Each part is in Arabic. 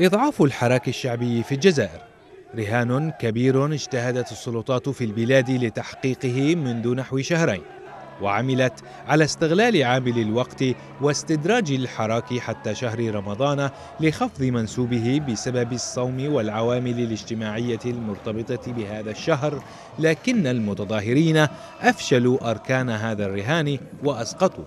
إضعاف الحراك الشعبي في الجزائر رهان كبير اجتهدت السلطات في البلاد لتحقيقه منذ نحو شهرين وعملت على استغلال عامل الوقت واستدراج الحراك حتى شهر رمضان لخفض منسوبه بسبب الصوم والعوامل الاجتماعية المرتبطة بهذا الشهر لكن المتظاهرين أفشلوا أركان هذا الرهان وأسقطوا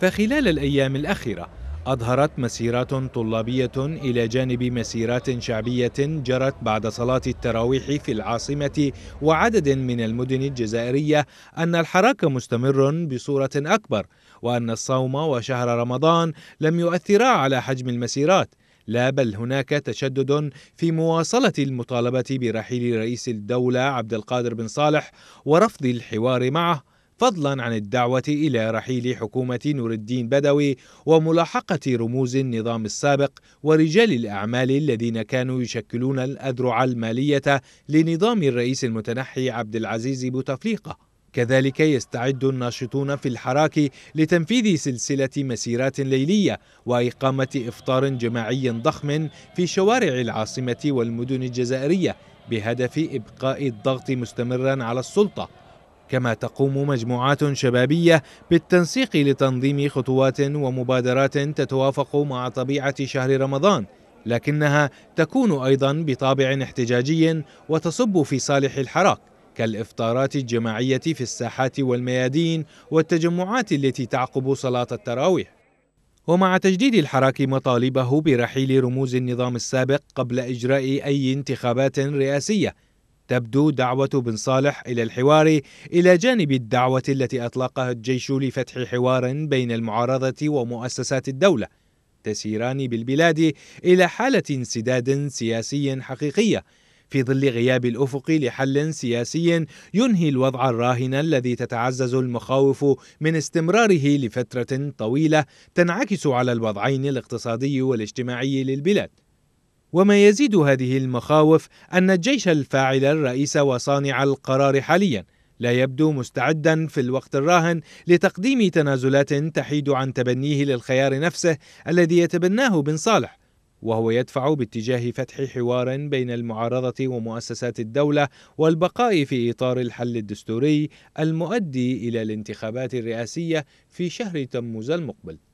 فخلال الأيام الأخيرة أظهرت مسيرات طلابية إلى جانب مسيرات شعبية جرت بعد صلاة التراويح في العاصمة وعدد من المدن الجزائرية أن الحراك مستمر بصورة أكبر وأن الصوم وشهر رمضان لم يؤثرا على حجم المسيرات لا بل هناك تشدد في مواصلة المطالبة برحيل رئيس الدولة عبد القادر بن صالح ورفض الحوار معه فضلا عن الدعوة إلى رحيل حكومة نور الدين بدوي وملاحقة رموز النظام السابق ورجال الأعمال الذين كانوا يشكلون الأذرع المالية لنظام الرئيس المتنحي عبد العزيز بوتفليقة كذلك يستعد الناشطون في الحراك لتنفيذ سلسلة مسيرات ليلية وإقامة إفطار جماعي ضخم في شوارع العاصمة والمدن الجزائرية بهدف إبقاء الضغط مستمرا على السلطة كما تقوم مجموعات شبابية بالتنسيق لتنظيم خطوات ومبادرات تتوافق مع طبيعة شهر رمضان لكنها تكون أيضا بطابع احتجاجي وتصب في صالح الحراك كالإفطارات الجماعية في الساحات والميادين والتجمعات التي تعقب صلاة التراويح ومع تجديد الحراك مطالبه برحيل رموز النظام السابق قبل إجراء أي انتخابات رئاسية تبدو دعوة بن صالح إلى الحوار إلى جانب الدعوة التي أطلقها الجيش لفتح حوار بين المعارضة ومؤسسات الدولة تسيران بالبلاد إلى حالة انسداد سياسي حقيقية في ظل غياب الأفق لحل سياسي ينهي الوضع الراهن الذي تتعزز المخاوف من استمراره لفترة طويلة تنعكس على الوضعين الاقتصادي والاجتماعي للبلاد وما يزيد هذه المخاوف أن الجيش الفاعل الرئيس وصانع القرار حاليا لا يبدو مستعدا في الوقت الراهن لتقديم تنازلات تحيد عن تبنيه للخيار نفسه الذي يتبناه بن صالح وهو يدفع باتجاه فتح حوار بين المعارضة ومؤسسات الدولة والبقاء في إطار الحل الدستوري المؤدي إلى الانتخابات الرئاسية في شهر تموز المقبل